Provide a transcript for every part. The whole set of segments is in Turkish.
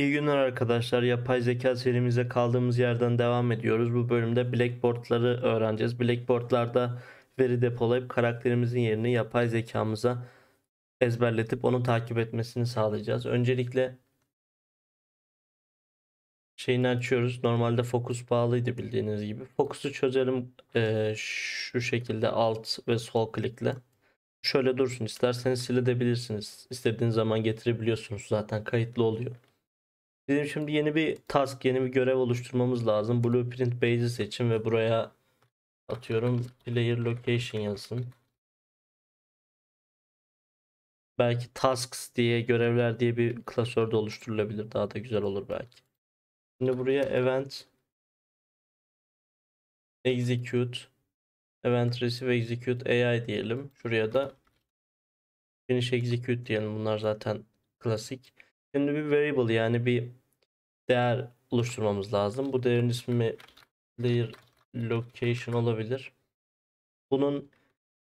İyi günler arkadaşlar. Yapay zeka serimize kaldığımız yerden devam ediyoruz. Bu bölümde Blackboard'ları öğreneceğiz. Blackboard'larda veri depolayıp karakterimizin yerini yapay zekamıza ezberletip onu takip etmesini sağlayacağız. Öncelikle şeyini açıyoruz. Normalde fokus bağlıydı bildiğiniz gibi. Fokusu çözelim ee, şu şekilde alt ve sol klikle. Şöyle dursun. İsterseniz silebilirsiniz. İstediğiniz zaman getirebiliyorsunuz. Zaten kayıtlı oluyor. Bizim şimdi yeni bir task, yeni bir görev oluşturmamız lazım. Blueprint base'i seçin ve buraya atıyorum player location yazın. Belki tasks diye görevler diye bir klasör de oluşturulabilir. Daha da güzel olur belki. Şimdi buraya event execute event receive execute AI diyelim. Şuraya da finish execute diyelim. Bunlar zaten klasik. Şimdi bir variable yani bir değer oluşturmamız lazım. Bu değerin ismi layer location olabilir. Bunun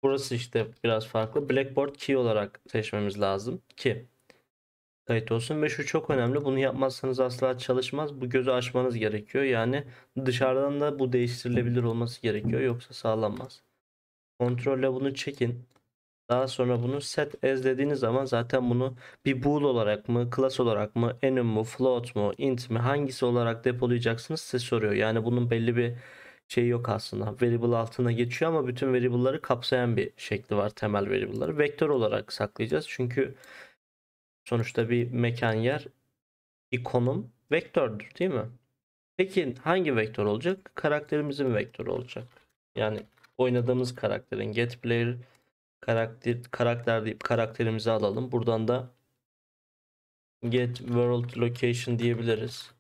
burası işte biraz farklı. Blackboard key olarak seçmemiz lazım ki kayıt olsun ve şu çok önemli. Bunu yapmazsanız asla çalışmaz. Bu gözü açmanız gerekiyor. Yani dışarıdan da bu değiştirilebilir olması gerekiyor. Yoksa sağlanmaz. Kontrolle bunu çekin. Daha sonra bunu set as dediğiniz zaman zaten bunu bir bool olarak mı, class olarak mı, enum mu, float mu, int mi hangisi olarak depolayacaksınız size soruyor. Yani bunun belli bir şey yok aslında. Variable altına geçiyor ama bütün variable'ları kapsayan bir şekli var temel variable'ları. Vektör olarak saklayacağız. Çünkü sonuçta bir mekan yer, bir konum vektördür değil mi? Peki hangi vektör olacak? Karakterimizin vektörü olacak. Yani oynadığımız karakterin get player karakter karakter deyip karakterimizi alalım. Buradan da get world location diyebiliriz.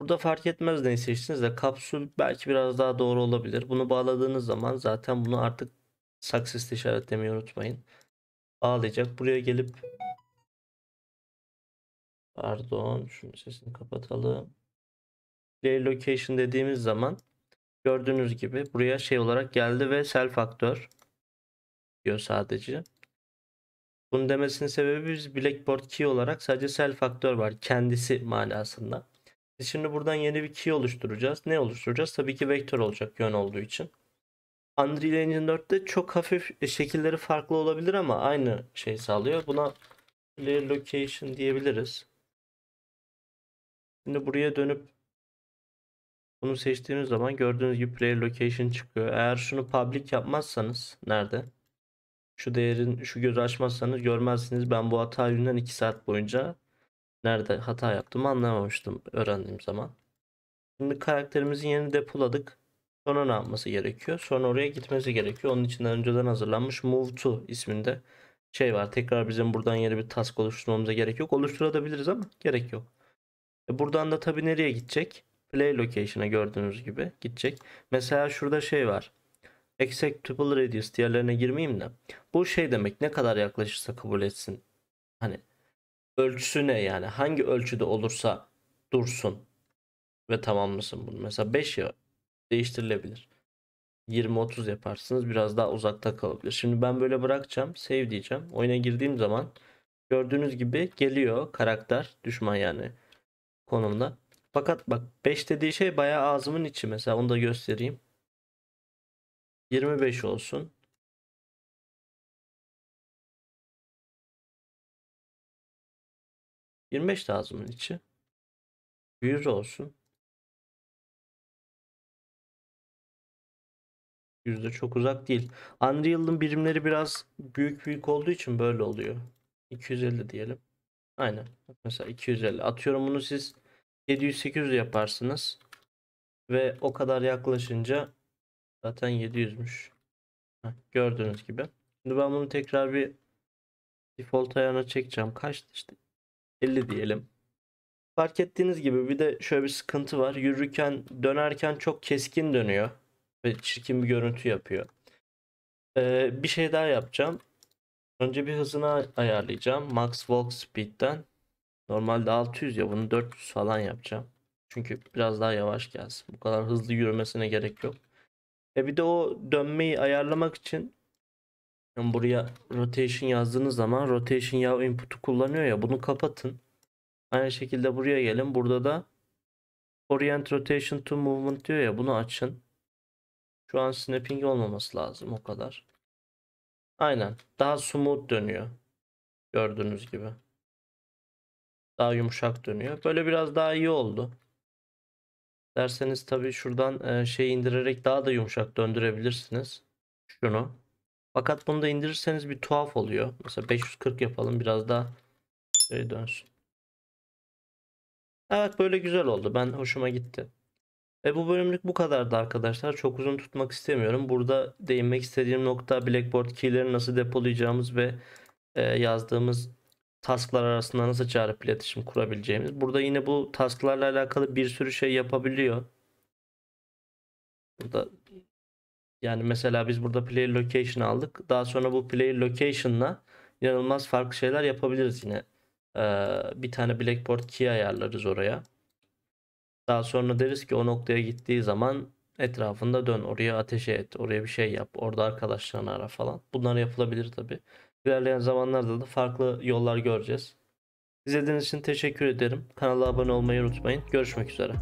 Burada fark etmez neyi seçtiniz de kapsül belki biraz daha doğru olabilir. Bunu bağladığınız zaman zaten bunu artık success işaretlemeyi unutmayın. Bağlayacak. Buraya gelip pardon şunu sesini kapatalım. Play location dediğimiz zaman gördüğünüz gibi buraya şey olarak geldi ve self faktör diyor sadece. Bunun demesinin sebebi biz Blackboard key olarak sadece sel faktör var kendisi manasında. Biz şimdi buradan yeni bir key oluşturacağız. Ne oluşturacağız? Tabii ki vektör olacak yön olduğu için. Unreal Engine 4'te çok hafif e, şekilleri farklı olabilir ama aynı şey sağlıyor. Buna clear location diyebiliriz. Şimdi buraya dönüp bunu seçtiğimiz zaman gördüğünüz gibi player location çıkıyor. Eğer şunu public yapmazsanız nerede? Şu değerin şu gözü açmazsanız görmezsiniz. Ben bu hata yüzünden 2 saat boyunca nerede hata yaptım anlamamıştım öğrendiğim zaman. Şimdi karakterimizin yerini depoladık. Sonra ne yapması gerekiyor? Sonra oraya gitmesi gerekiyor. Onun için önceden hazırlanmış move to isminde şey var. Tekrar bizim buradan yeni bir task oluşturmamıza gerek yok. Oluşturabiliriz ama gerek yok. E buradan da tabi nereye gidecek? Play location'a gördüğünüz gibi gidecek. Mesela şurada şey var exact triple radius diğerlerine girmeyeyim de. Bu şey demek ne kadar yaklaşırsa kabul etsin. Hani ölçüsü ne yani hangi ölçüde olursa dursun ve tamamlasın bunu. Mesela 5 ya değiştirilebilir. 20-30 yaparsınız biraz daha uzakta kalabilir. Şimdi ben böyle bırakacağım save diyeceğim. Oyuna girdiğim zaman gördüğünüz gibi geliyor karakter düşman yani konumda. Fakat bak 5 dediği şey bayağı ağzımın içi mesela onu da göstereyim. 25 olsun. Yirmi beş lazımın içi. Yüz olsun. Yüzde çok uzak değil. Unreal'ın birimleri biraz büyük büyük olduğu için böyle oluyor. 250 diyelim. Aynen. Mesela 250. Atıyorum bunu siz 700-800 yaparsınız. Ve o kadar yaklaşınca Zaten 700'müş. Heh, gördüğünüz gibi. Şimdi ben bunu tekrar bir default ayarına çekeceğim. Kaçtı işte? 50 diyelim. Fark ettiğiniz gibi bir de şöyle bir sıkıntı var. Yürürken dönerken çok keskin dönüyor. Ve çirkin bir görüntü yapıyor. Ee, bir şey daha yapacağım. Önce bir hızını ayarlayacağım. Max Walk Speed'den. Normalde 600 ya bunu 400 falan yapacağım. Çünkü biraz daha yavaş gelsin. Bu kadar hızlı yürümesine gerek yok. E bir de o dönmeyi ayarlamak için yani buraya rotation yazdığınız zaman rotation yaw input'u kullanıyor ya bunu kapatın. Aynı şekilde buraya gelin. Burada da orient rotation to movement diyor ya bunu açın. Şu an snapping olmaması lazım o kadar. Aynen. Daha smooth dönüyor. Gördüğünüz gibi. Daha yumuşak dönüyor. Böyle biraz daha iyi oldu. Derseniz tabi şuradan şey indirerek daha da yumuşak döndürebilirsiniz. Şunu. Fakat bunu da indirirseniz bir tuhaf oluyor. Mesela 540 yapalım biraz daha şey dönsün. Evet böyle güzel oldu. Ben hoşuma gitti. Ve bu bölümlük bu kadardı arkadaşlar. Çok uzun tutmak istemiyorum. Burada değinmek istediğim nokta Blackboard keyleri nasıl depolayacağımız ve yazdığımız tasklar arasında nasıl çağrı iletişim kurabileceğimiz. Burada yine bu tasklarla alakalı bir sürü şey yapabiliyor. Burada yani mesela biz burada player location aldık. Daha sonra bu player location'la inanılmaz farklı şeyler yapabiliriz yine. Ee, bir tane Blackboard key ayarlarız oraya. Daha sonra deriz ki o noktaya gittiği zaman etrafında dön. Oraya ateşe et. Oraya bir şey yap. Orada arkadaşlarını ara falan. Bunlar yapılabilir tabi. İlerleyen zamanlarda da farklı yollar göreceğiz. İzlediğiniz için teşekkür ederim. Kanala abone olmayı unutmayın. Görüşmek üzere.